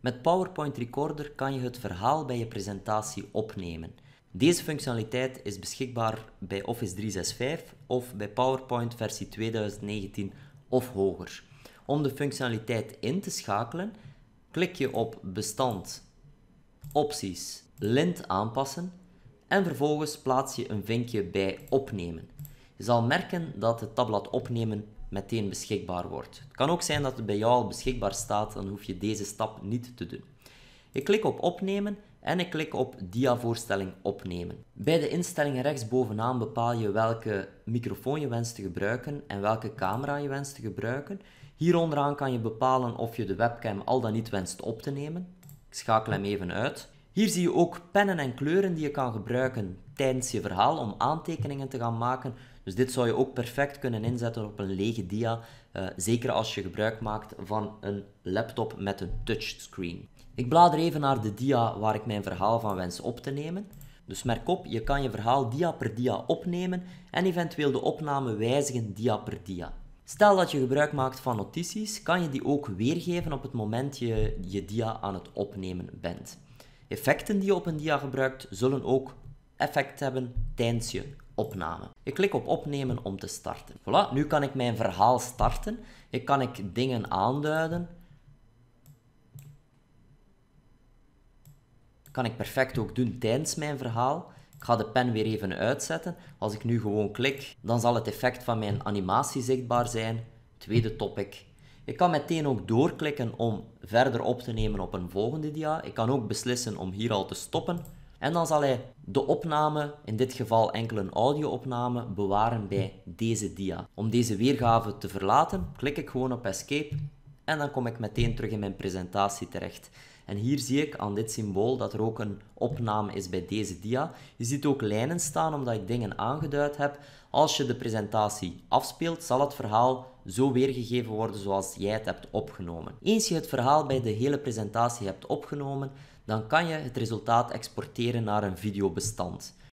Met PowerPoint Recorder kan je het verhaal bij je presentatie opnemen. Deze functionaliteit is beschikbaar bij Office 365 of bij PowerPoint versie 2019 of hoger. Om de functionaliteit in te schakelen, klik je op Bestand, Opties, Lint aanpassen en vervolgens plaats je een vinkje bij Opnemen. Je zal merken dat het tabblad Opnemen meteen beschikbaar wordt. Het kan ook zijn dat het bij jou al beschikbaar staat, dan hoef je deze stap niet te doen. Ik klik op opnemen en ik klik op diavoorstelling opnemen. Bij de instellingen rechtsbovenaan bepaal je welke microfoon je wenst te gebruiken en welke camera je wenst te gebruiken. Hier onderaan kan je bepalen of je de webcam al dan niet wenst op te nemen. Ik schakel hem even uit. Hier zie je ook pennen en kleuren die je kan gebruiken tijdens je verhaal om aantekeningen te gaan maken. Dus dit zou je ook perfect kunnen inzetten op een lege dia, eh, zeker als je gebruik maakt van een laptop met een touchscreen. Ik blader even naar de dia waar ik mijn verhaal van wens op te nemen. Dus merk op, je kan je verhaal dia per dia opnemen en eventueel de opname wijzigen dia per dia. Stel dat je gebruik maakt van notities, kan je die ook weergeven op het moment je je dia aan het opnemen bent. Effecten die je op een dia gebruikt, zullen ook effect hebben tijdens je opname. Ik klik op opnemen om te starten. Voilà, nu kan ik mijn verhaal starten. Ik kan ik dingen aanduiden. Kan ik perfect ook doen tijdens mijn verhaal. Ik ga de pen weer even uitzetten. Als ik nu gewoon klik, dan zal het effect van mijn animatie zichtbaar zijn. Tweede topic, ik kan meteen ook doorklikken om verder op te nemen op een volgende dia. Ik kan ook beslissen om hier al te stoppen. En dan zal hij de opname, in dit geval enkel een audio-opname, bewaren bij deze dia. Om deze weergave te verlaten, klik ik gewoon op escape en dan kom ik meteen terug in mijn presentatie terecht. En hier zie ik aan dit symbool dat er ook een opname is bij deze dia. Je ziet ook lijnen staan omdat ik dingen aangeduid heb. Als je de presentatie afspeelt, zal het verhaal zo weergegeven worden zoals jij het hebt opgenomen. Eens je het verhaal bij de hele presentatie hebt opgenomen, dan kan je het resultaat exporteren naar een videobestand.